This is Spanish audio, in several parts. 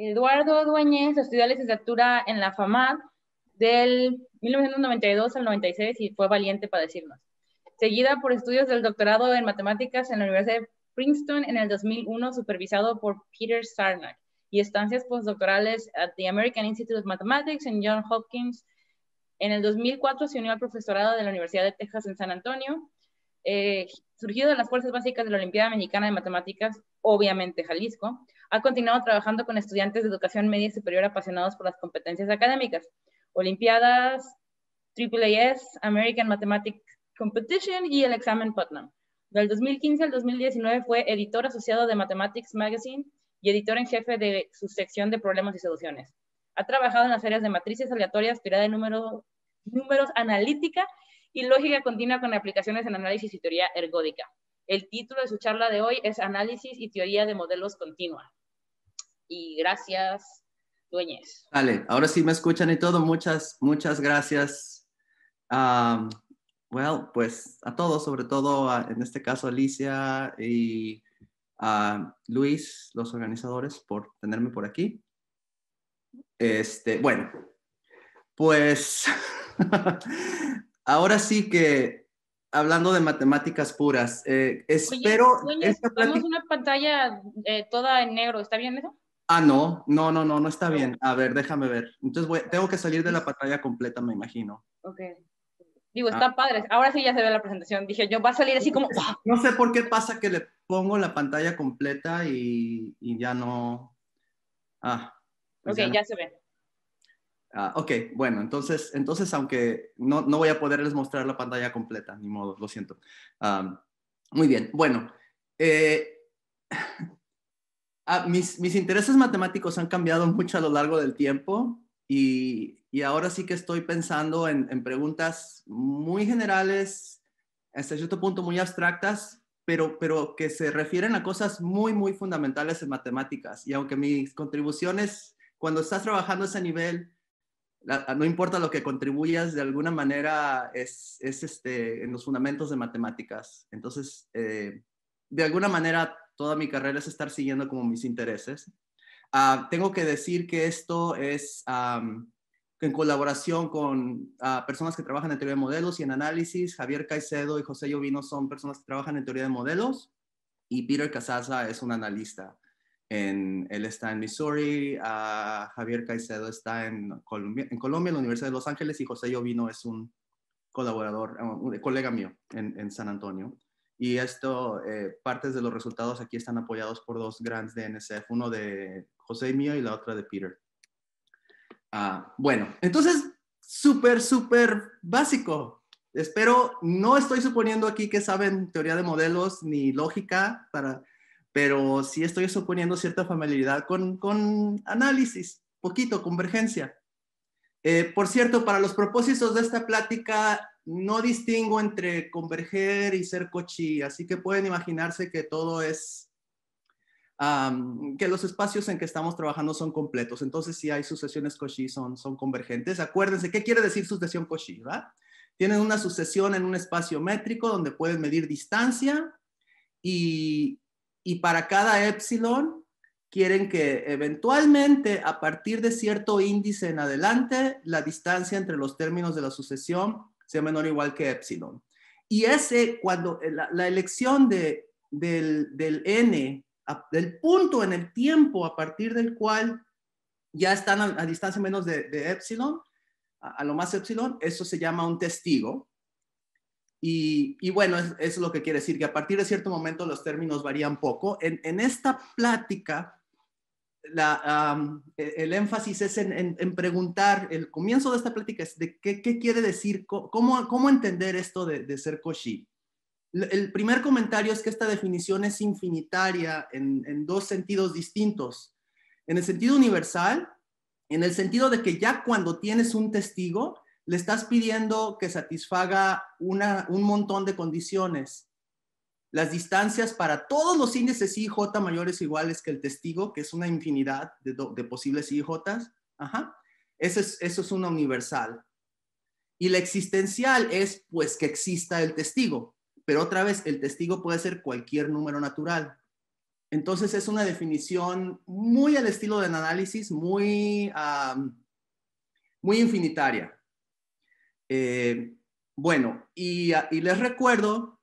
Eduardo Dueñez estudió la licenciatura en la FAMAT del 1992 al 96 y fue valiente para decirnos. Seguida por estudios del doctorado en matemáticas en la Universidad de Princeton en el 2001, supervisado por Peter Sarnak, y estancias postdoctorales at the American Institute of Mathematics en Johns Hopkins. En el 2004 se unió al profesorado de la Universidad de Texas en San Antonio, eh, surgido de las fuerzas básicas de la Olimpiada Mexicana de Matemáticas, obviamente Jalisco, ha continuado trabajando con estudiantes de educación media y superior apasionados por las competencias académicas, Olimpiadas, AAAS, American Mathematics Competition y el examen Putnam. Del 2015 al 2019 fue editor asociado de Mathematics Magazine y editor en jefe de su sección de problemas y soluciones. Ha trabajado en las áreas de matrices aleatorias, teoría de números analítica y lógica continua con aplicaciones en análisis y teoría ergódica. El título de su charla de hoy es Análisis y teoría de modelos continua y gracias, dueñez. Vale, ahora sí me escuchan y todo. Muchas, muchas gracias. Bueno, um, well, pues a todos, sobre todo en este caso Alicia y a Luis, los organizadores, por tenerme por aquí. Este, bueno, pues ahora sí que hablando de matemáticas puras, eh, espero. Oye, una pantalla eh, toda en negro, ¿está bien eso? Ah, no, no, no, no, no está bien. A ver, déjame ver. Entonces tengo que salir de la pantalla completa, me imagino. Ok. Digo, está ah. padre. Ahora sí ya se ve la presentación. Dije, yo va a salir así como... No sé por qué pasa que le pongo la pantalla completa y, ya no... Ah. Pues ok, ya, se ve. Ah, ok, bueno, entonces, entonces aunque no, voy a poderles mostrar la pantalla completa, ni modo, lo siento. Ah, muy bien, bueno. Eh... Ah, mis, intereses matemáticos han cambiado mucho a lo largo del tiempo y, ahora sí que estoy pensando en, preguntas muy generales, hasta cierto punto muy abstractas, pero, pero, que se refieren a cosas muy, muy fundamentales en matemáticas. Y aunque mis contribuciones, cuando estás trabajando a ese nivel, ah, no importa lo que contribuyas, de alguna manera es, es este, en los fundamentos de matemáticas. Entonces, eh, de alguna manera toda mi carrera es estar siguiendo como mis intereses. Ah, tengo que decir que esto es en colaboración con ah, personas que trabajan en teoría de modelos y en análisis. Javier Caicedo y José Llovino son personas que trabajan en teoría de modelos y Peter Casaza es un analista. En, él está en Missouri, ah, Javier Caicedo está en Colombia, en Colombia, la Universidad de Los Ángeles y José Llovino es un colaborador, eh, un, colega mío en San Antonio. Y esto, eh, partes de los resultados aquí están apoyados por dos grants de NSF, uno de José y mío y la otra de Peter. Ah, bueno, entonces, súper, súper básico. Espero, no estoy suponiendo aquí que saben teoría de modelos ni lógica, para, pero sí estoy suponiendo cierta familiaridad con análisis, poquito, convergencia. Eh, por cierto, para los propósitos de esta plática, no distingo entre converger y ser cochí, así que pueden imaginarse que todo es, que los espacios en que estamos trabajando son completos. Entonces, si hay sucesiones cochí, son, convergentes. Acuérdense, ¿qué quiere decir sucesión cochí? Tienen una sucesión en un espacio métrico donde pueden medir distancia y, y para cada epsilon quieren que eventualmente, a partir de cierto índice en adelante, la distancia entre los términos de la sucesión sea menor o igual que epsilon. Y ese, cuando la, elección de, del, del n, del punto en el tiempo a partir del cual ya están a, distancia menos de, de epsilon, a, lo más epsilon, eso se llama un testigo. Y, y bueno, eso es, lo que quiere decir, que a partir de cierto momento los términos varían poco. En, en esta plática e, el énfasis es en, preguntar, el comienzo de esta plática es de qué, quiere decir, cómo, entender esto de, ser koshi. El primer comentario es que esta definición es infinitaria en, dos sentidos distintos. En el sentido universal, en el sentido de que ya cuando tienes un testigo, le estás pidiendo que satisfaga un montón de condiciones las distancias para todos los índices j mayores o iguales que el testigo, que es una infinidad de, posibles i Ajá. Eso es, eso es una universal. Y la existencial es, pues, que exista el testigo. Pero otra vez, el testigo puede ser cualquier número natural. Entonces es una definición muy al estilo del análisis, muy, muy infinitaria. Eh, bueno, y les recuerdo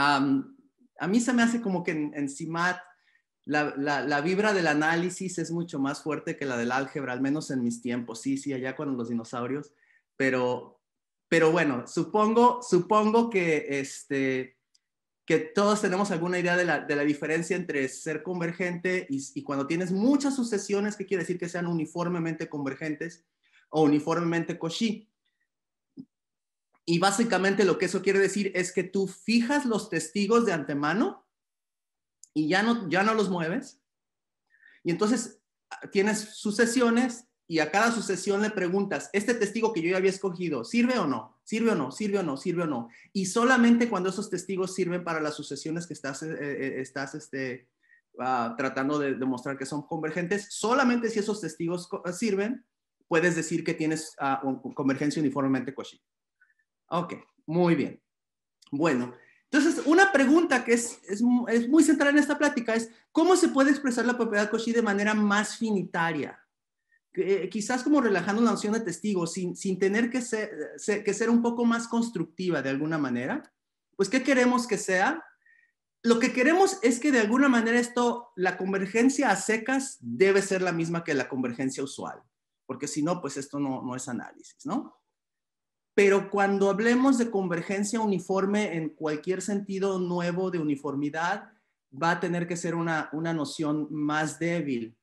a mí se me hace como que en, la, vibra del análisis es mucho más fuerte que la del álgebra, al menos en mis tiempos. Sí, sí, allá con los dinosaurios. Pero, pero bueno, supongo, supongo que, este, que todos tenemos alguna idea de la, diferencia entre ser convergente y, cuando tienes muchas sucesiones, ¿qué quiere decir que sean uniformemente convergentes o uniformemente Cauchy. Y básicamente lo que eso quiere decir es que tú fijas los testigos de antemano y ya no, ya no los mueves. Y entonces ah, tienes sucesiones y a cada sucesión le preguntas, este testigo que yo ya había escogido, ¿sirve o no? ¿Sirve o no? ¿Sirve o no? ¿Sirve o no? Y solamente cuando esos testigos sirven para las sucesiones que estás, eh, eh, eh, estás este, ah, tratando de demostrar que son convergentes, solamente si esos testigos sirven, puedes decir que tienes ah, convergencia uniformemente cochina. Ok, muy bien. Bueno, entonces una pregunta que es, es, es, muy central en esta plática es, ¿cómo se puede expresar la propiedad Cauchy de manera más finitaria? Eh, quizás como relajando la noción de testigo, sin, sin tener que ser, que ser un poco más constructiva de alguna manera. Pues, ¿qué queremos que sea? Lo que queremos es que de alguna manera esto, la convergencia a secas debe ser la misma que la convergencia usual, porque si no, pues esto no, no es análisis, ¿no? pero cuando hablemos de convergencia uniforme en cualquier sentido nuevo de uniformidad, va a tener que ser una, noción más débil.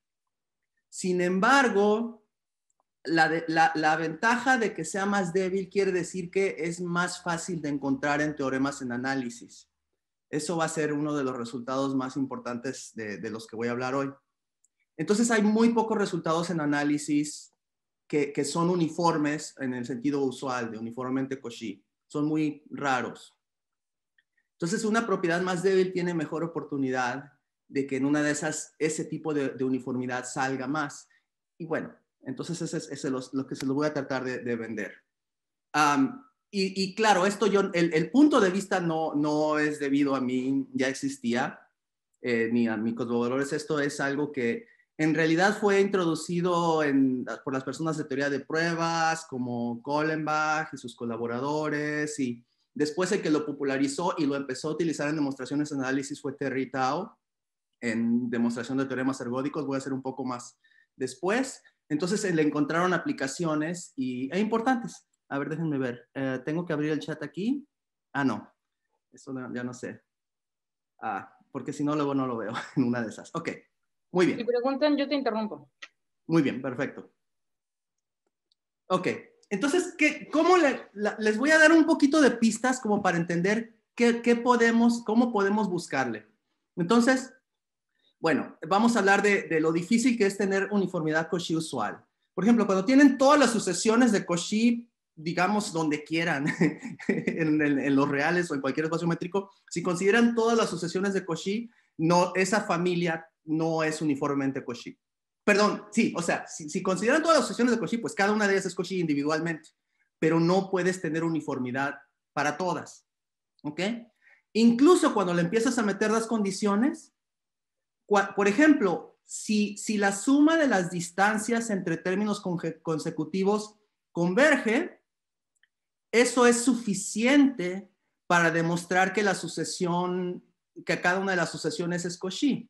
Sin embargo, la, ventaja de que sea más débil quiere decir que es más fácil de encontrar en teoremas en análisis. Eso va a ser uno de los resultados más importantes de los que voy a hablar hoy. Entonces hay muy pocos resultados en análisis que, son uniformes en el sentido usual de uniformemente Cauchy. Son muy raros. Entonces, una propiedad más débil tiene mejor oportunidad de que en una de esas, ese tipo de, uniformidad salga más. Y bueno, entonces ese es, lo, que se lo voy a tratar de, vender. y, claro, esto yo, el, punto de vista no, no es debido a mí, ya existía, eh, ni a mis colaboradores esto es algo que en realidad fue introducido ah, por las personas de teoría de pruebas como Kohlenbach y sus colaboradores y después el que lo popularizó y lo empezó a utilizar en demostraciones de análisis fue Terry Tao en demostración de teoremas ergódicos, voy a hacer un poco más después. Entonces eh, le encontraron aplicaciones y, e importantes. A ver, déjenme ver. Eh, tengo que abrir el chat aquí. Ah, no. Eso ya no sé. Ah, porque si no, luego no lo veo en una de esas. Ok. Muy bien. Si preguntan, yo te interrumpo. Muy bien, perfecto. Ok, entonces, ¿qué, cómo les voy a dar un poquito de pistas como para entender qué, podemos, cómo podemos buscarle. Entonces, bueno, vamos a hablar de, lo difícil que es tener uniformidad Cauchy usual. Por ejemplo, cuando tienen todas las sucesiones de Cauchy, digamos, donde quieran, en, los reales o en cualquier espacio métrico, si consideran todas las sucesiones de Cauchy, no, esa familia no es uniformemente Koshi. Perdón, sí, o sea, si, consideran todas las sesiones de Koshi, pues cada una de ellas es Koshi individualmente, pero no puedes tener uniformidad para todas. ¿Ok? Incluso cuando le empiezas a meter las condiciones, por ejemplo, si, la suma de las distancias entre términos consecutivos converge, eso es suficiente para demostrar que la sucesión, que cada una de las sucesiones es Cauchy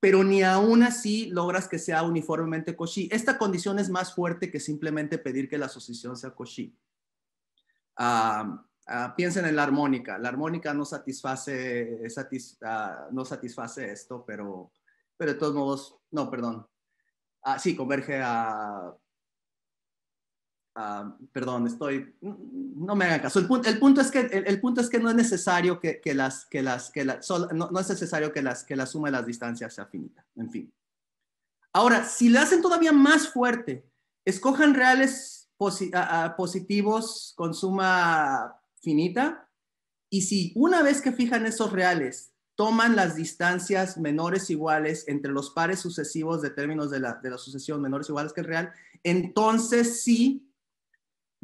pero ni aún así logras que sea uniformemente koshi. Esta condición es más fuerte que simplemente pedir que la asociación sea koshi. Ah, ah, piensen en la armónica. La armónica no satisface, ah, no satisface esto, pero, pero de todos modos, no, perdón. sí, converge a Ah, perdón, estoy, no me hagan caso. El punto, el punto es que, el, punto es que no es necesario que, las, que las, que la, no, es necesario que las, que la suma de las distancias sea finita. En fin. Ahora, si le hacen todavía más fuerte, escojan reales ah, ah, positivos con suma finita. Y si una vez que fijan esos reales, toman las distancias menores iguales entre los pares sucesivos de términos de la, de la sucesión menores iguales que el real, entonces sí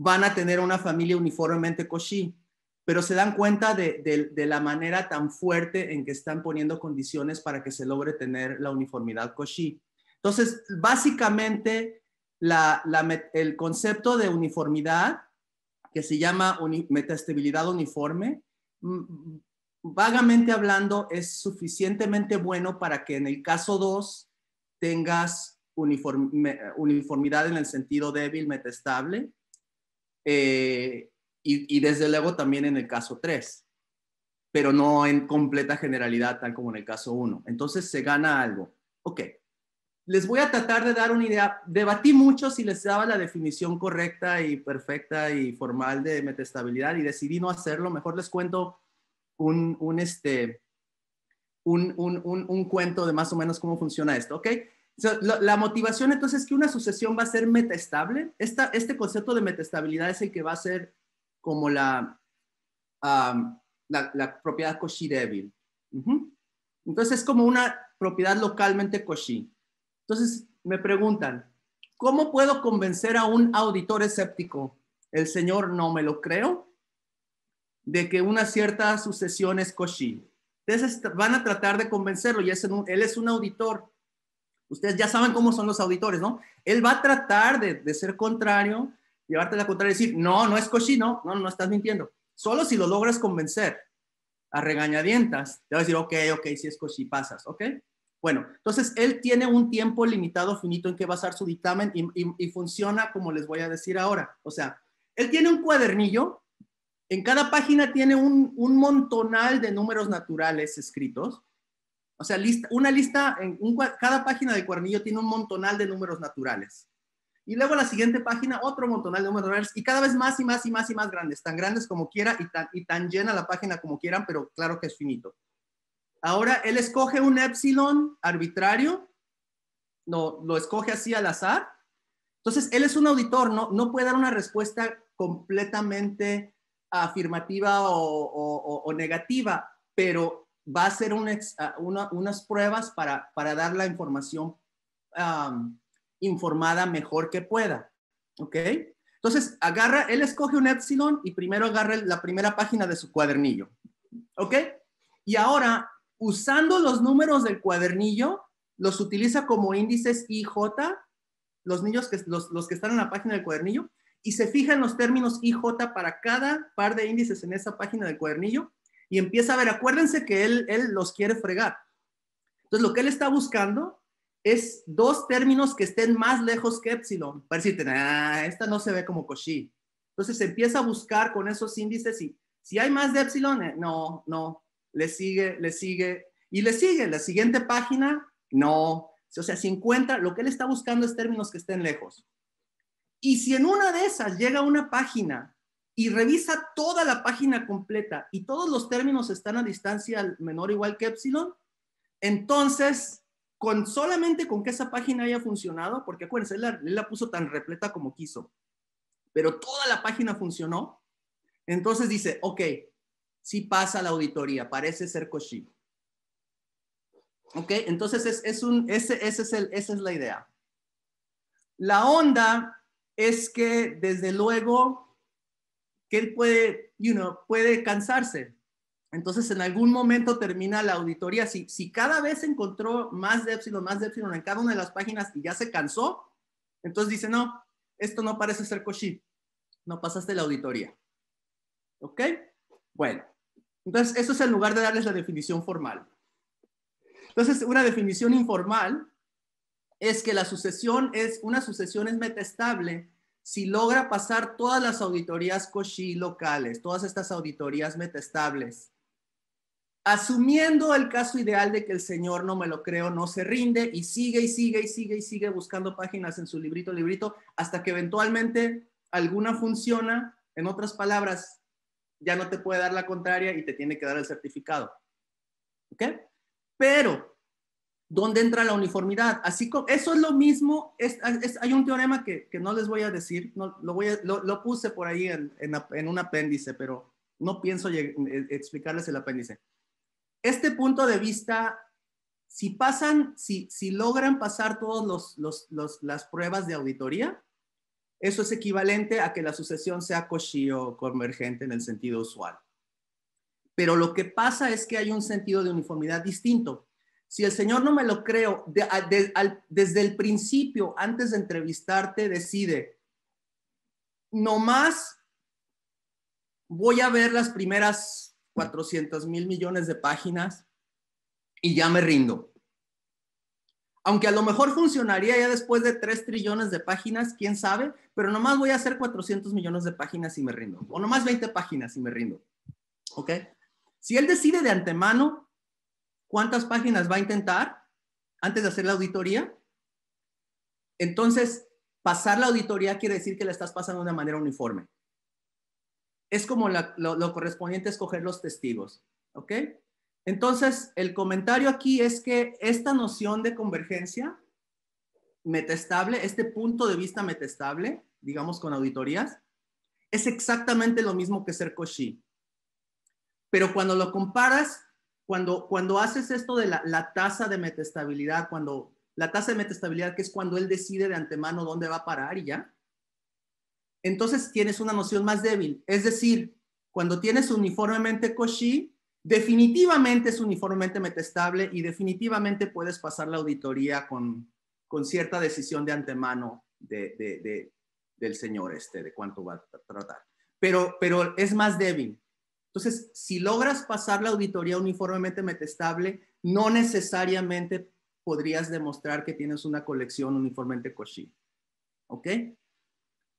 van a tener una familia uniformemente koshi, pero se dan cuenta de, la manera tan fuerte en que están poniendo condiciones para que se logre tener la uniformidad koshi. Entonces, básicamente, el concepto de uniformidad, que se llama metaestabilidad uniforme, vagamente hablando, es suficientemente bueno para que en el caso 2 tengas uniformidad en el sentido débil, metaestable. Eh, y, desde luego también en el caso 3, pero no en completa generalidad, tal como en el caso 1. Entonces se gana algo. Ok, les voy a tratar de dar una idea. Debatí mucho si les daba la definición correcta y perfecta y formal de metestabilidad y decidí no hacerlo. Mejor les cuento un, un este, un, un, un, cuento de más o menos cómo funciona esto, ¿ok? la motivación entonces es que una sucesión va a ser metaestable. Esta, este concepto de metaestabilidad es el que va a ser como la, la, propiedad Cauchy débil. Entonces es como una propiedad localmente Cauchy. Entonces me preguntan, ¿cómo puedo convencer a un auditor escéptico? El señor no me lo creo de que una cierta sucesión es Cauchy. Entonces van a tratar de convencerlo y él es un auditor Ustedes ya saben cómo son los auditores, ¿no? Él va a tratar de, ser contrario, llevarte la contraria y decir, no, no es cochino, no, no estás mintiendo. Solo si lo logras convencer a regañadientas, te va a decir, ok, ok, si es cochino, pasas, ¿ok? Bueno, entonces él tiene un tiempo limitado finito en que basar su dictamen y, funciona como les voy a decir ahora. O sea, él tiene un cuadernillo, en cada página tiene un, un montonal de números naturales escritos o sea, lista, una lista, en cada página de Cuernillo tiene un montonal de números naturales. Y luego la siguiente página, otro montonal de números naturales, y cada vez más y más y más y más grandes, tan grandes como quiera y tan, y tan llena la página como quieran, pero claro que es finito. Ahora él escoge un epsilon arbitrario, no, lo escoge así al azar. Entonces, él es un auditor, no, no puede dar una respuesta completamente afirmativa o negativa, pero va a hacer ah, unas pruebas para, dar la información informada mejor que pueda. ¿Ok? Entonces, agarra, él escoge un epsilon y primero agarra la primera página de su cuadernillo. ¿Ok? Y ahora, usando los números del cuadernillo, los utiliza como índices IJ, los niños que, los, que están en la página del cuadernillo, y se fija en los términos IJ para cada par de índices en esa página del cuadernillo y empieza a ver, acuérdense que él, los quiere fregar. Entonces, lo que él está buscando es dos términos que estén más lejos que epsilon. Para decirte, ah, esta no se ve como Cauchy. Entonces se empieza a buscar con esos índices y si hay más de epsilon, eh, no, no, le sigue, le sigue y le sigue. La siguiente página, no. O sea, si encuentra, lo que él está buscando es términos que estén lejos. Y si en una de esas llega una página y revisa toda la página completa y todos los términos están a distancia menor o igual que epsilon, entonces, con solamente con que esa página haya funcionado, porque acuérdense, él la, puso tan repleta como quiso, pero toda la página funcionó, entonces dice, ok, sí pasa la auditoría, parece ser Koshibo. ¿Ok? Entonces, es, un, ese, ese es el, esa es la idea. La onda es que, desde luego, que él puede, you know, puede cansarse. Entonces, en algún momento termina la auditoría. Si, si cada vez encontró más de epsilon, más de epsilon en cada una de las páginas y ya se cansó, entonces dice, no, esto no parece ser coche No pasaste la auditoría. ¿Ok? Bueno, entonces eso es en lugar de darles la definición formal. Entonces, una definición informal es que la sucesión es, una sucesión es metastable si logra pasar todas las auditorías COSHI locales, todas estas auditorías metestables, asumiendo el caso ideal de que el señor no me lo creo, no se rinde y sigue y sigue y sigue y sigue buscando páginas en su librito, librito, hasta que eventualmente alguna funciona, en otras palabras, ya no te puede dar la contraria y te tiene que dar el certificado. ¿Ok? Pero dónde entra la uniformidad. Así eso es lo mismo, hay un teorema que, no les voy a decir, no, lo, voy lo, puse por ahí en, un apéndice, pero no pienso explicarles el apéndice. Este punto de vista, si pasan, si, logran pasar todas las pruebas de auditoría, eso es equivalente a que la sucesión sea cochío convergente en el sentido usual. Pero lo que pasa es que hay un sentido de uniformidad distinto. Si el Señor no me lo creo, desde el principio, antes de entrevistarte, decide, nomás voy a ver las primeras 400 mil millones de páginas y ya me rindo. Aunque a lo mejor funcionaría ya después de 3 trillones de páginas, quién sabe, pero nomás voy a hacer 400 millones de páginas y me rindo. O nomás 20 páginas y me rindo. ¿Ok? Si él decide de antemano, cuántas páginas va a intentar antes de hacer la auditoría. Entonces, pasar la auditoría quiere decir que la estás pasando de una manera uniforme. Es como lo, correspondiente es coger los testigos. ¿Ok? Entonces, el comentario aquí es que esta noción de convergencia metestable, este punto de vista metestable, digamos con auditorías, es exactamente lo mismo que ser Cauchy. Pero cuando lo comparas cuando, cuando haces esto de la, la tasa de metestabilidad, cuando la tasa de metestabilidad, que es cuando él decide de antemano dónde va a parar y ya, entonces tienes una noción más débil. Es decir, cuando tienes uniformemente Cauchy, definitivamente es uniformemente metestable y definitivamente puedes pasar la auditoría con, con cierta decisión de antemano de, de, de, del señor este, de cuánto va a tratar. Pero, pero es más débil. Entonces, si logras pasar la auditoría uniformemente metestable, no necesariamente podrías demostrar que tienes una colección uniformemente Cauchy. ¿Ok?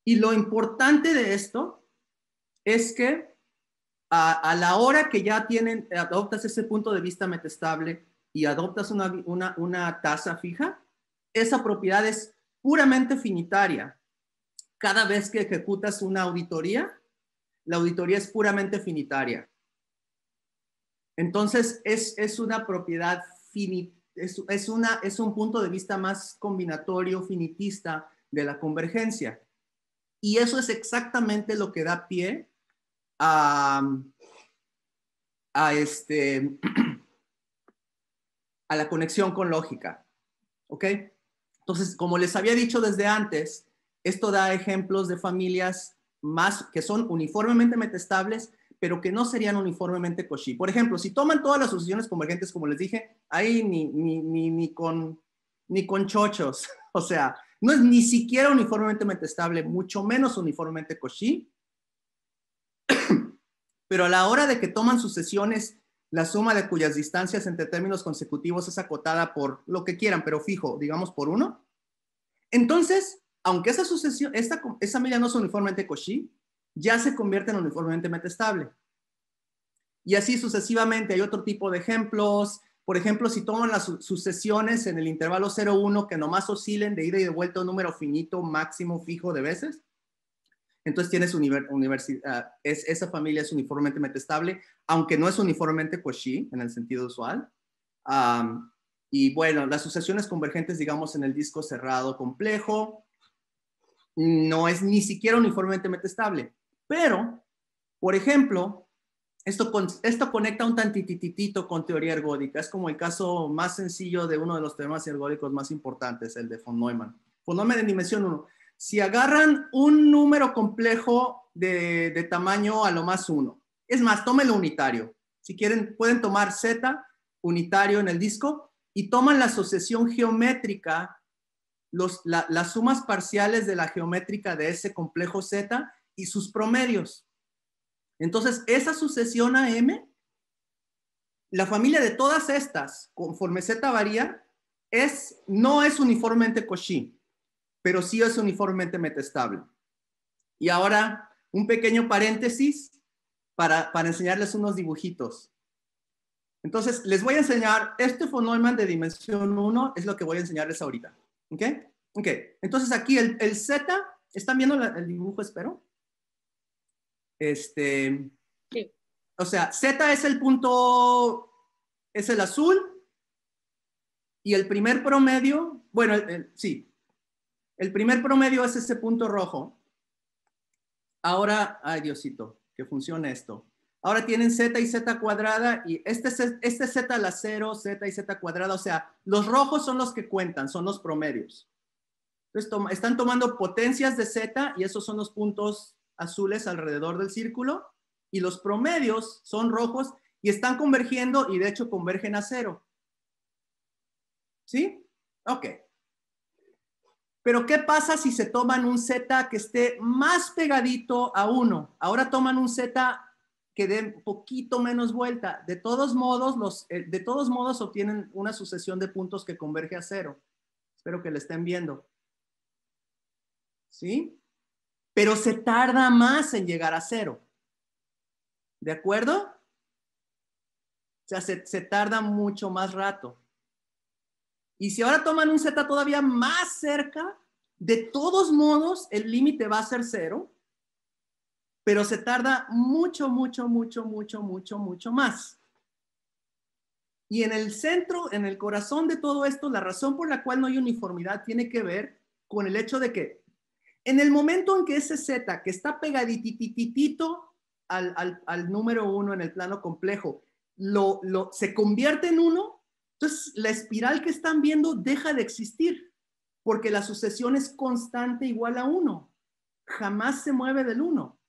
Y lo importante de esto es que a, la hora que ya tienen, adoptas ese punto de vista metestable y adoptas una, una, una tasa fija, esa propiedad es puramente finitaria. Cada vez que ejecutas una auditoría, la auditoría es puramente finitaria. Entonces, es, una propiedad es, una, es un punto de vista más combinatorio, finitista de la convergencia. Y eso es exactamente lo que da pie a, a, este, a la conexión con lógica. ¿Ok? Entonces, como les había dicho desde antes, esto da ejemplos de familias más, que son uniformemente metestables, pero que no serían uniformemente Cauchy. Por ejemplo, si toman todas las sucesiones convergentes, como les dije, ahí ni, ni, ni, con, ni con chochos, o sea, no es ni siquiera uniformemente metestable, mucho menos uniformemente Cauchy. Pero a la hora de que toman sucesiones, la suma de cuyas distancias entre términos consecutivos es acotada por lo que quieran, pero fijo, digamos por uno, entonces aunque esa sucesión, esta, esa familia no es uniformemente Cauchy, ya se convierte en uniformemente estable Y así sucesivamente hay otro tipo de ejemplos. Por ejemplo, si toman las sucesiones en el intervalo 0-1 que nomás oscilen de ida y de vuelta un número finito, máximo, fijo de veces, entonces tienes universidad, ah, es, esa familia es uniformemente estable aunque no es uniformemente Cauchy en el sentido usual. y bueno, las sucesiones convergentes, digamos, en el disco cerrado complejo, no es ni siquiera uniformemente estable. Pero, por ejemplo, esto, esto conecta un tantitititito con teoría ergódica. Es como el caso más sencillo de uno de los temas ergódicos más importantes, el de von Neumann. Von Neumann en dimensión 1. Si agarran un número complejo de, de tamaño a lo más 1, es más, tómenlo unitario. Si quieren, pueden tomar Z unitario en el disco y toman la asociación geométrica las sumas parciales de la geométrica de ese complejo Z y sus promedios. Entonces, esa sucesión a M, la familia de todas estas, conforme Z varía, es, no es uniformemente Cauchy, pero sí es uniformemente metestable. Y ahora, un pequeño paréntesis para, para enseñarles unos dibujitos. Entonces, les voy a enseñar, este Neumann de dimensión 1 es lo que voy a enseñarles ahorita. ¿Ok? Ok, entonces aquí el, Z, ¿están viendo el dibujo, espero? Este, O sea, Z es el punto, es el azul, y el primer promedio, bueno, sí, el primer promedio es ese punto rojo. Ahora, ay Diosito, que funcione esto. Ahora tienen z y z cuadrada y este, este z a la 0, z y z cuadrada, o sea, los rojos son los que cuentan, son los promedios. Entonces están tomando potencias de z y esos son los puntos azules alrededor del círculo y los promedios son rojos y están convergiendo y de hecho convergen a cero. ¿Sí? Ok. Pero ¿qué pasa si se toman un z que esté más pegadito a uno? Ahora toman un z que den poquito menos vuelta. De todos modos, los, eh, de todos modos obtienen una sucesión de puntos que converge a cero. Espero que le estén viendo. ¿Sí? Pero se tarda más en llegar a cero. ¿De acuerdo? O sea, se, se tarda mucho más rato. Y si ahora toman un z todavía más cerca, de todos modos el límite va a ser cero pero se tarda mucho, mucho, mucho, mucho, mucho, mucho más. Y en el centro, en el corazón de todo esto, la razón por la cual no hay uniformidad tiene que ver con el hecho de que en el momento en que ese Z, que está pegaditititito al, al, al número uno en el plano complejo, lo, lo, se convierte en uno, entonces la espiral que están viendo deja de existir, porque la sucesión es constante igual a uno, jamás se mueve del uno.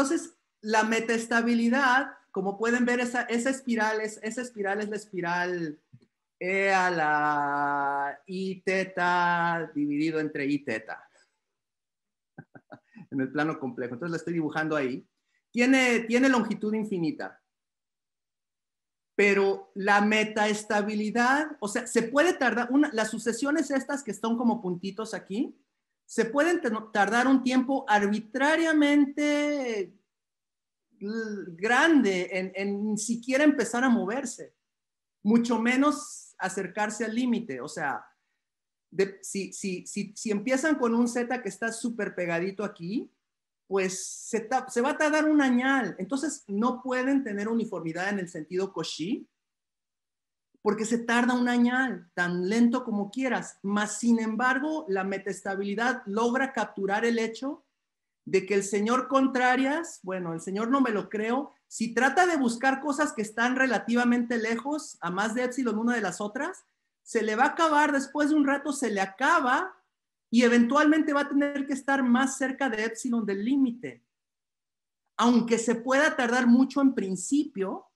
Entonces, la metaestabilidad, como pueden ver, esa, espiral es, esa espiral es la espiral E a la I teta dividido entre I teta. en el plano complejo. Entonces la estoy dibujando ahí. Tiene, tiene longitud infinita. Pero la metaestabilidad, o sea, se puede tardar, una, las sucesiones estas que están como puntitos aquí, se pueden tardar un tiempo arbitrariamente grande en, ni siquiera empezar a moverse, mucho menos acercarse al límite. O sea, si, empiezan con un Z que está súper pegadito aquí, pues se, va a tardar un añal. Entonces no pueden tener uniformidad en el sentido Cauchy porque se tarda un año, tan lento como quieras, mas sin embargo la metaestabilidad logra capturar el hecho de que el señor Contrarias, bueno, el señor no me lo creo, si trata de buscar cosas que están relativamente lejos, a más de Epsilon una de las otras, se le va a acabar, después de un rato se le acaba y eventualmente va a tener que estar más cerca de Epsilon del límite. Aunque se pueda tardar mucho en principio,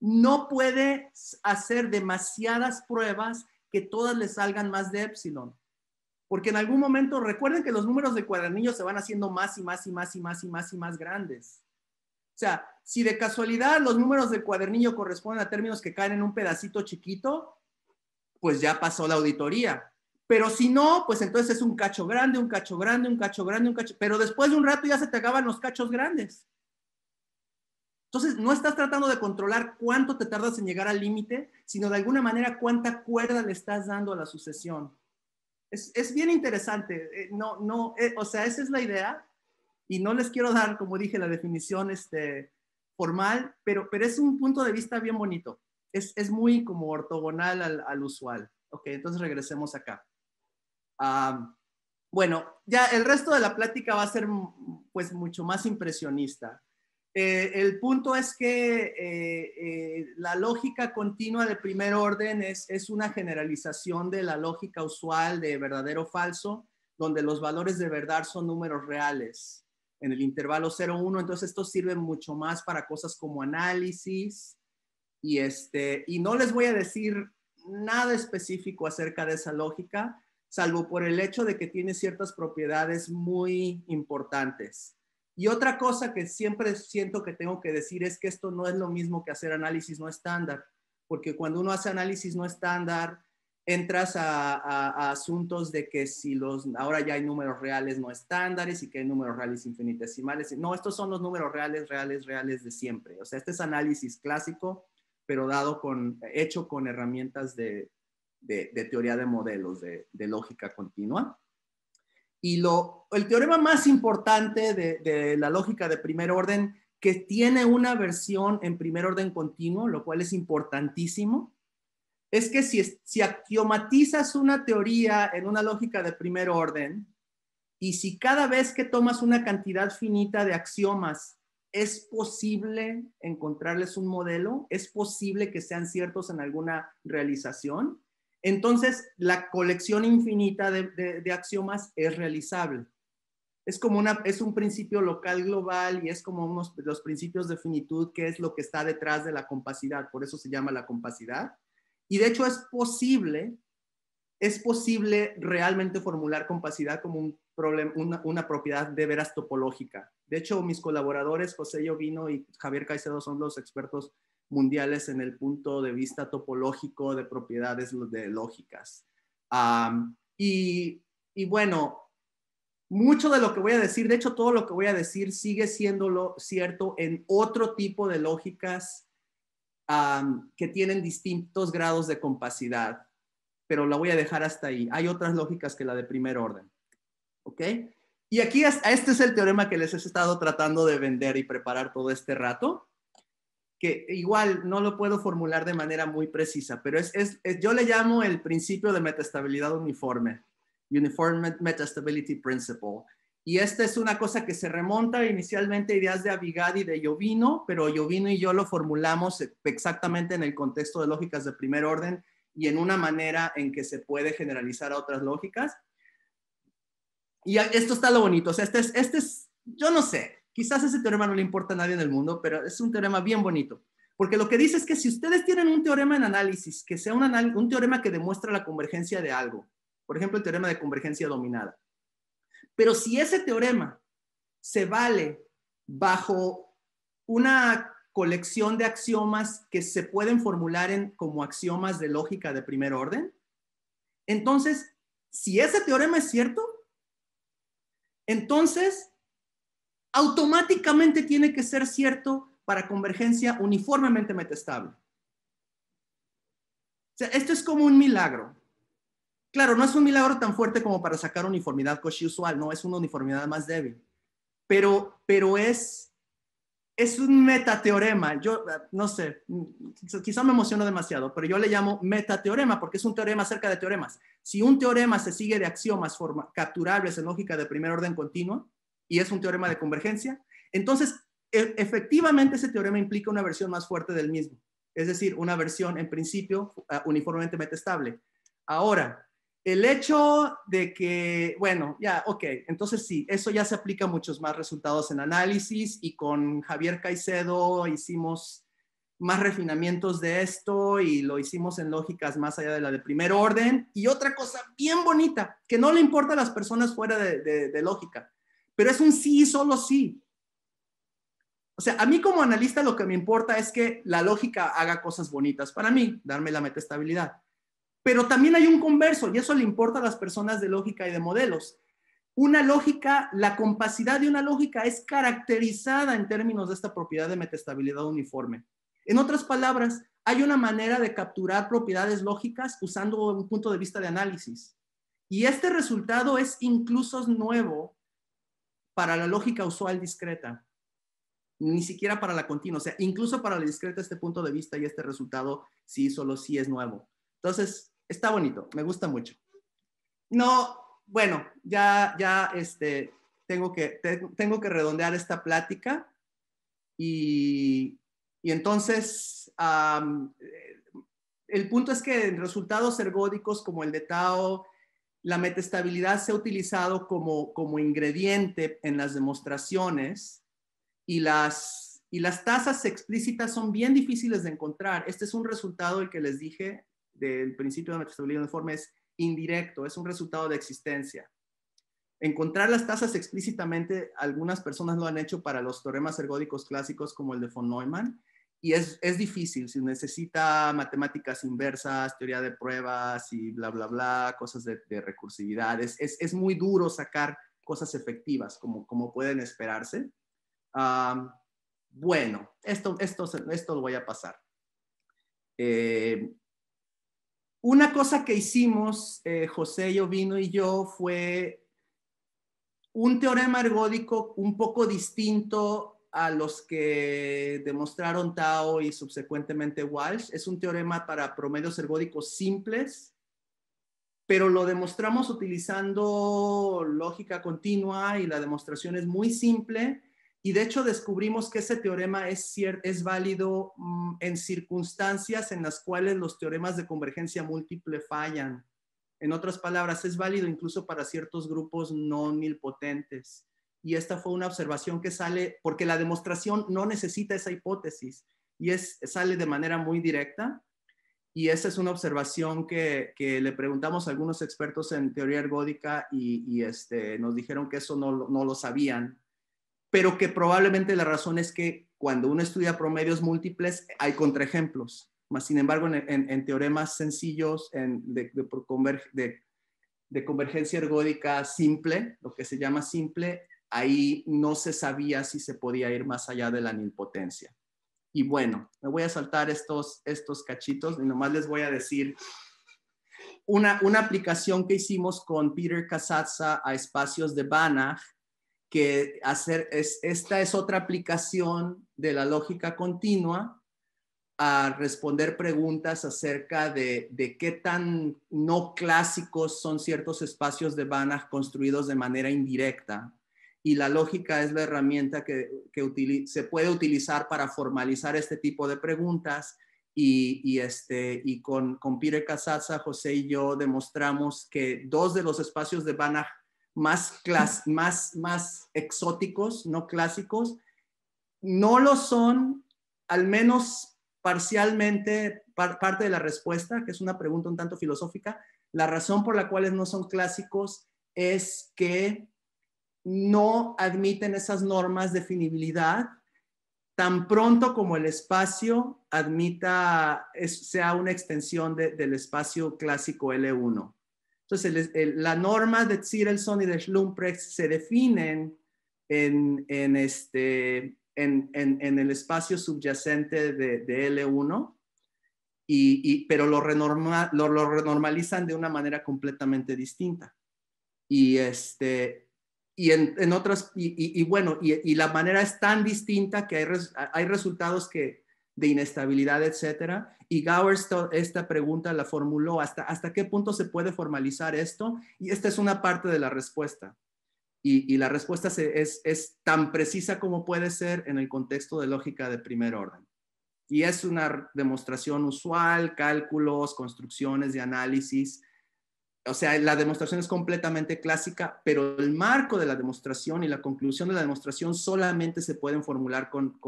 no puede hacer demasiadas pruebas que todas le salgan más de epsilon. Porque en algún momento, recuerden que los números de cuadernillo se van haciendo más y más y más y más y más y más grandes. O sea, si de casualidad los números de cuadernillo corresponden a términos que caen en un pedacito chiquito, pues ya pasó la auditoría. Pero si no, pues entonces es un cacho grande, un cacho grande, un cacho grande, un cacho. Pero después de un rato ya se te acaban los cachos grandes. Entonces, no estás tratando de controlar cuánto te tardas en llegar al límite, sino de alguna manera cuánta cuerda le estás dando a la sucesión. Es, bien interesante. Eh, no, no, eh, o sea, esa es la idea. Y no les quiero dar, como dije, la definición este, formal, pero, pero es un punto de vista bien bonito. Es, muy como ortogonal al, usual. Ok, entonces regresemos acá. bueno, ya el resto de la plática va a ser pues mucho más impresionista. Eh, el punto es que eh, eh, la lógica continua de primer orden es, una generalización de la lógica usual de verdadero o falso, donde los valores de verdad son números reales en el intervalo 0-1. Entonces esto sirve mucho más para cosas como análisis y, este, y no les voy a decir nada específico acerca de esa lógica, salvo por el hecho de que tiene ciertas propiedades muy importantes. Y otra cosa que siempre siento que tengo que decir es que esto no es lo mismo que hacer análisis no estándar, porque cuando uno hace análisis no estándar, entras a, asuntos de que si los, ahora ya hay números reales no estándares y que hay números reales infinitesimales. No, estos son los números reales, reales, reales de siempre. O sea, este es análisis clásico, pero dado con, hecho con herramientas de, teoría de modelos, de lógica continua. Y lo, el teorema más importante de, la lógica de primer orden, que tiene una versión en primer orden continuo, lo cual es importantísimo, es que si, si axiomatizas una teoría en una lógica de primer orden, y si cada vez que tomas una cantidad finita de axiomas es posible encontrarles un modelo, es posible que sean ciertos en alguna realización, entonces, la colección infinita de, axiomas es realizable. Es como una, es un principio local global y es como los principios de finitud, que es lo que está detrás de la compacidad, por eso se llama la compacidad. Y de hecho es posible, es posible realmente formular compacidad como un problema una, una, propiedad de veras topológica. De hecho, mis colaboradores, José Llovino y Javier Caicedo, son los expertos mundiales en el punto de vista topológico de propiedades de lógicas. y, bueno, mucho de lo que voy a decir, de hecho todo lo que voy a decir sigue siendo cierto en otro tipo de lógicas que tienen distintos grados de compacidad, pero la voy a dejar hasta ahí. Hay otras lógicas que la de primer orden. ¿Ok? Y aquí este es el teorema que les he estado tratando de vender y preparar todo este rato que igual no lo puedo formular de manera muy precisa, pero es, es, yo le llamo el principio de metastabilidad uniforme, Uniform Metastability Principle. Y esta es una cosa que se remonta inicialmente a ideas de Avigad de Jovino, pero Jovino y yo lo formulamos e-, exactamente en el contexto de lógicas de primer orden y en una manera en que se puede generalizar a otras lógicas. Y esto está lo bonito, o sea, este es, este es yo no sé, Quizás ese teorema no le importa a nadie en el mundo, pero es un teorema bien bonito. Porque lo que dice es que si ustedes tienen un teorema en análisis, que sea un, teorema que demuestra la convergencia de algo, por ejemplo, el teorema de convergencia dominada. Pero si ese teorema se vale bajo una colección de axiomas que se pueden formular en, como axiomas de lógica de primer orden, entonces, si ese teorema es cierto, entonces automáticamente tiene que ser cierto para convergencia uniformemente metestable. O sea, esto es como un milagro. Claro, no es un milagro tan fuerte como para sacar uniformidad Cauchy usual, no, es una uniformidad más débil. Pero, pero es, es un metateorema. Yo no sé, quizá me emociono demasiado, pero yo le llamo metateorema porque es un teorema acerca de teoremas. Si un teorema se sigue de axiomas capturables en lógica de primer orden continua, y es un teorema de convergencia. Entonces, e, efectivamente ese teorema implica una versión más fuerte del mismo, es decir, una versión en principio ah, uniformemente estable Ahora, el hecho de que, bueno, ya, ok, entonces sí, eso ya se aplica a muchos más resultados en análisis y con Javier Caicedo hicimos más refinamientos de esto y lo hicimos en lógicas más allá de la de primer orden. Y otra cosa bien bonita, que no le importa a las personas fuera de lógica, pero es un sí y solo sí. O sea, a mí como analista lo que me importa es que la lógica haga cosas bonitas para mí, darme la metaestabilidad. Pero también hay un converso y eso le importa a las personas de lógica y de modelos. Una lógica, la compacidad de una lógica es caracterizada en términos de esta propiedad de metaestabilidad uniforme. En otras palabras, hay una manera de capturar propiedades lógicas usando un punto de vista de análisis. Y este resultado es incluso nuevo para la lógica usual discreta, ni siquiera para la continua. O sea, incluso para la discreta, este punto de vista y este resultado sí, solo sí es nuevo. Entonces, está bonito, me gusta mucho. No, bueno, ya, ya, este, tengo que, tengo que redondear esta plática y, y entonces, eh, el punto es que en resultados ergódicos como el de Tao, la metaestabilidad se ha utilizado como, ingrediente en las demostraciones y las, y las tasas explícitas son bien difíciles de encontrar. Este es un resultado, el que les dije, del principio de metaestabilidad uniforme es indirecto, es un resultado de existencia. Encontrar las tasas explícitamente, algunas personas lo han hecho para los teoremas ergódicos clásicos como el de von Neumann, y es, difícil, si necesita matemáticas inversas, teoría de pruebas y bla, bla, bla, cosas de, recursividad. Es, muy duro sacar cosas efectivas, como, como pueden esperarse. bueno, esto, esto, esto lo voy a pasar. Eh, una cosa que hicimos, eh, José Vino y yo, fue un teorema ergódico un poco distinto a los que demostraron Tao y subsecuentemente Walsh. Es un teorema para promedios ergódicos simples, pero lo demostramos utilizando lógica continua y la demostración es muy simple. Y de hecho descubrimos que ese teorema es, válido mm, en circunstancias en las cuales los teoremas de convergencia múltiple fallan. En otras palabras, es válido incluso para ciertos grupos no nilpotentes y esta fue una observación que sale, porque la demostración no necesita esa hipótesis y es, sale de manera muy directa. Y esa es una observación que, le preguntamos a algunos expertos en teoría ergódica y, este, nos dijeron que eso no, lo sabían, pero que probablemente la razón es que cuando uno estudia promedios múltiples hay contraejemplos. Más sin embargo, en, teoremas sencillos en, de, de convergencia ergódica simple, lo que se llama simple, ahí no se sabía si se podía ir más allá de la nilpotencia. Y bueno, me voy a saltar estos, estos cachitos y nomás les voy a decir una, aplicación que hicimos con Peter Casazza a espacios de Banach, que hacer esta es otra aplicación de la lógica continua a responder preguntas acerca de, de qué tan no clásicos son ciertos espacios de Banach construidos de manera indirecta y la lógica es la herramienta que, que se puede utilizar para formalizar este tipo de preguntas y, este, y con, con pire Casaza, José y yo demostramos que dos de los espacios de Banach más, más, más exóticos, no clásicos, no lo son, al menos parcialmente, parte de la respuesta, que es una pregunta un tanto filosófica, la razón por la cual no son clásicos es que no admiten esas normas de finibilidad, tan pronto como el espacio admita, sea una extensión del espacio clásico L1. Entonces, la norma de Zirelson y de Schlumprecht se definen en, en este, en, en, el espacio subyacente de, L1, y, pero lo, lo renormalizan de una manera completamente distinta. Y, este, y en, otras, y, bueno, y, la manera es tan distinta que hay, resultados que, de inestabilidad, etcétera. Y Gower esta, pregunta la formuló, ¿hasta, ¿hasta qué punto se puede formalizar esto? Y esta es una parte de la respuesta. Y, la respuesta es, es, tan precisa como puede ser en el contexto de lógica de primer orden. Y es una demostración usual, cálculos, construcciones de análisis o sea, la demostración es completamente clásica, pero el marco de la demostración y la conclusión de la demostración solamente se pueden formular con,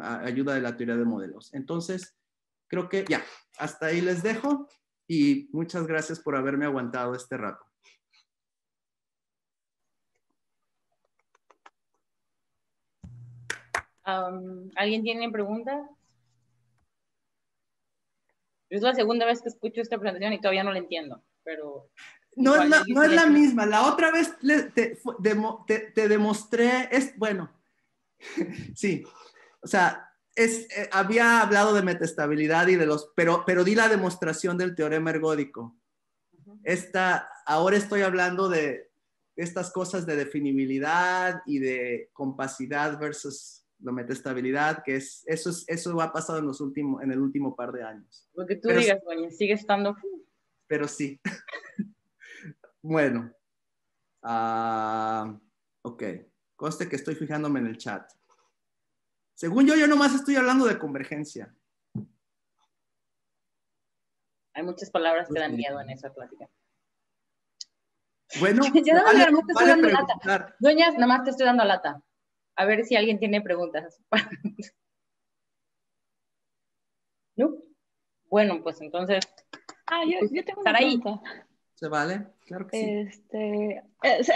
ayuda de la teoría de modelos. Entonces, creo que ya, hasta ahí les dejo y muchas gracias por haberme aguantado este rato. Um, ¿Alguien tiene preguntas? Es la segunda vez que escucho esta presentación y todavía no la entiendo pero... No es, la, no es la misma. La otra vez te, demostré, es, bueno, sí, o sea, es, eh, había hablado de metestabilidad y de los, pero, pero di la demostración del teorema ergódico. Esta, ahora estoy hablando de estas cosas de definibilidad y de compacidad versus la metestabilidad que es eso, es, eso ha pasado en, los últimos, en el último par de años. Lo que tú digas, Doña, sigue estando pero sí. bueno. Ah, ok. Conste que estoy fijándome en el chat. Según yo, yo nomás estoy hablando de convergencia. Hay muchas palabras que dan miedo en esa plática. Bueno, Yo no te estoy dando lata. Doñas, nomás te estoy dando lata. A ver si alguien tiene preguntas. ¿No? Bueno, pues entonces Ah, yo, tengo una pregunta. ¿Se vale? Claro que sí. Este,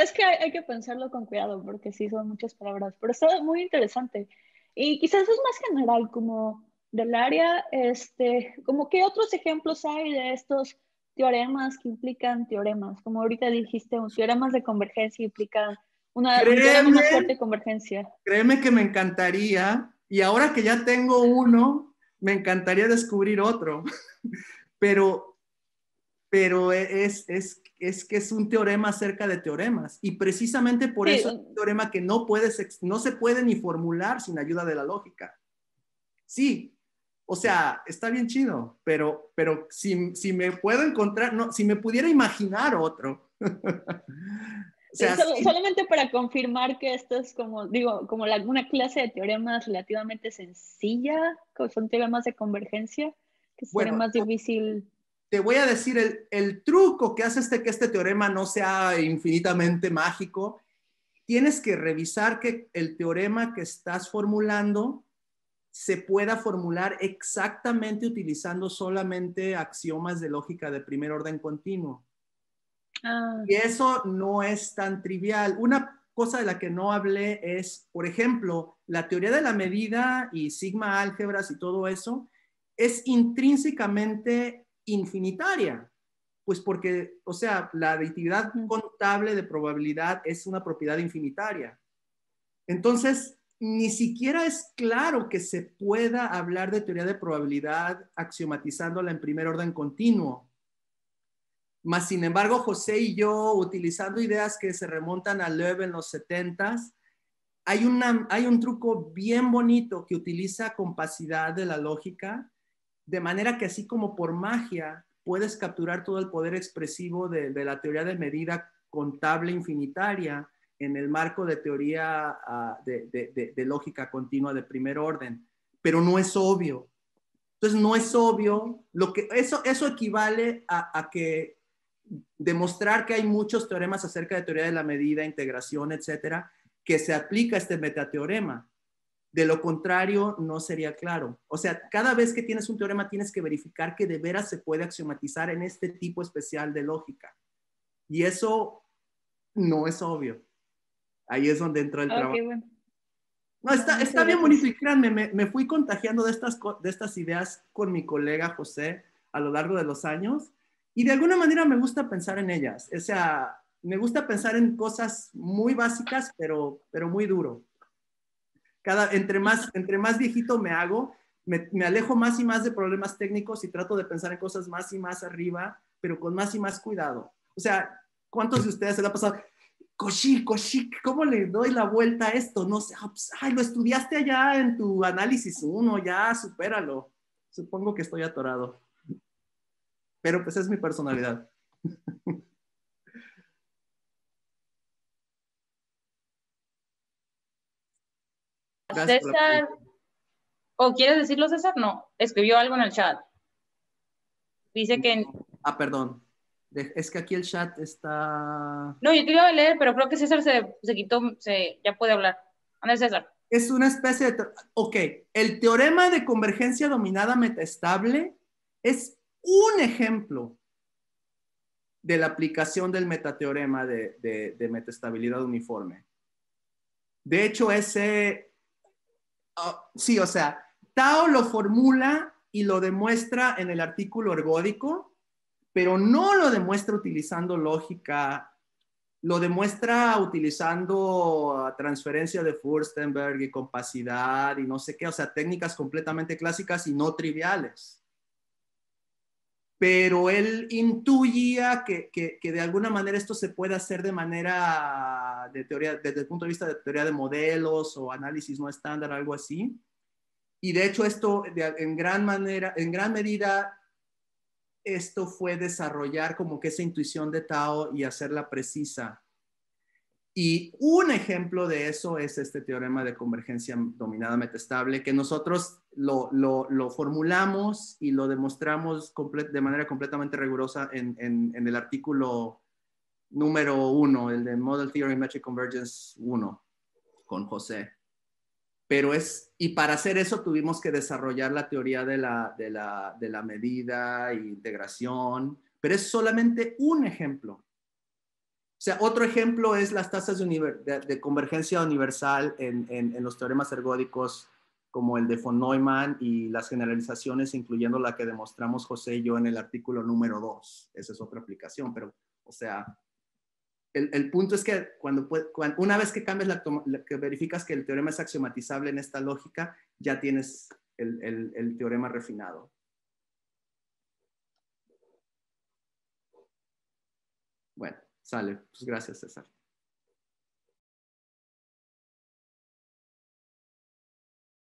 es, que hay, que pensarlo con cuidado porque sí son muchas palabras, pero está muy interesante. Y quizás es más general, como del área, este, como qué otros ejemplos hay de estos teoremas que implican teoremas. Como ahorita dijiste, un teoremas de convergencia implica una, de una teorema de convergencia. Créeme que me encantaría, y ahora que ya tengo uno, me encantaría descubrir otro. Pero pero e, es, es, es que es un teorema acerca de teoremas y precisamente por eso es un teorema que no, puedes, no se puede ni formular sin ayuda de la lógica. Sí, o sea, está bien chido, pero, pero si, si me puedo encontrar, no, si me pudiera imaginar otro. O sea, Solamente para confirmar que esto es como, digo, como alguna una clase de teoremas relativamente sencilla, son teoremas de convergencia, que es más difícil te voy a decir el, truco que hace este, que este teorema no sea infinitamente mágico. Tienes que revisar que el teorema que estás formulando se pueda formular exactamente utilizando solamente axiomas de lógica de primer orden continuo. Ah. Y eso no es tan trivial. Una cosa de la que no hablé es, por ejemplo, la teoría de la medida y sigma álgebras y todo eso es intrínsecamente infinitaria. Pues porque, o sea, la aditividad contable de probabilidad es una propiedad infinitaria. Entonces, ni siquiera es claro que se pueda hablar de teoría de probabilidad axiomatizándola en primer orden continuo. más sin embargo, José y yo, utilizando ideas que se remontan a Loeb en los 70 hay, una, hay un truco bien bonito que utiliza compacidad de la lógica de manera que así como por magia puedes capturar todo el poder expresivo de, la teoría de medida contable infinitaria en el marco de teoría ah, de, lógica continua de primer orden, pero no es obvio. Entonces no es obvio, lo que, eso, eso equivale a, que demostrar que hay muchos teoremas acerca de teoría de la medida, integración, etcétera, que se aplica este metateorema. De lo contrario, no sería claro. O sea, cada vez que tienes un teorema tienes que verificar que de veras se puede axiomatizar en este tipo especial de lógica. Y eso no es obvio. Ahí es donde entra el trabajo. No, está, está bien bonito y créanme, me, fui contagiando de estas, de estas ideas con mi colega José a lo largo de los años y de alguna manera me gusta pensar en ellas. O sea, me gusta pensar en cosas muy básicas, pero, pero muy duro entre, más, entre más viejito me hago, me, alejo más y más de problemas técnicos y trato de pensar en cosas más y más arriba, pero con más y más cuidado. O sea, ¿cuántos de ustedes se le ha pasado? Koshik, ¿cómo le doy la vuelta a esto? No sé, ah, pues, ay, lo estudiaste allá en tu análisis uno, ya, supéralo. Supongo que estoy atorado. Pero pues es mi personalidad. César, ¿o quieres decirlo César? No, escribió algo en el chat. Dice que... Ah, perdón. Es que aquí el chat está... No, yo te iba a leer, pero creo que César se, quitó, se, ya puede hablar. Anda, César. Es una especie de... Ok, el teorema de convergencia dominada metaestable es un ejemplo de la aplicación del metateorema de, de, de metaestabilidad uniforme. De hecho, ese, Ah, sí, o sea, Tao lo formula y lo demuestra en el artículo ergódico, pero no lo demuestra utilizando lógica, lo demuestra utilizando ah, transferencia de Furstenberg y compacidad y no sé qué, o sea, técnicas completamente clásicas y no triviales pero él intuía que, de alguna manera esto se puede hacer de manera de teoría, desde el punto de vista de teoría de modelos o análisis no estándar, algo así. Y de hecho esto, en gran manera, en gran medida, esto fue desarrollar como que esa intuición de Tao y hacerla precisa. Y un ejemplo de eso es este teorema de convergencia dominadamente estable que nosotros lo, formulamos y lo demostramos de manera completamente rigurosa en, el artículo número uno, el de Model Theory Metric Convergence 1, con José. Pero es, y para hacer eso tuvimos que desarrollar la teoría de la, de la medida e integración, pero es solamente un ejemplo o sea, otro ejemplo es las tasas de, convergencia universal en, los teoremas ergódicos como el de von Neumann y las generalizaciones, incluyendo la que demostramos José y yo en el artículo número 2. Esa es otra aplicación, pero, o sea, el, punto es que una vez que cambias, la, que verificas que el teorema es axiomatizable en esta lógica, ya tienes el teorema refinado. Bueno. Sale, pues gracias César.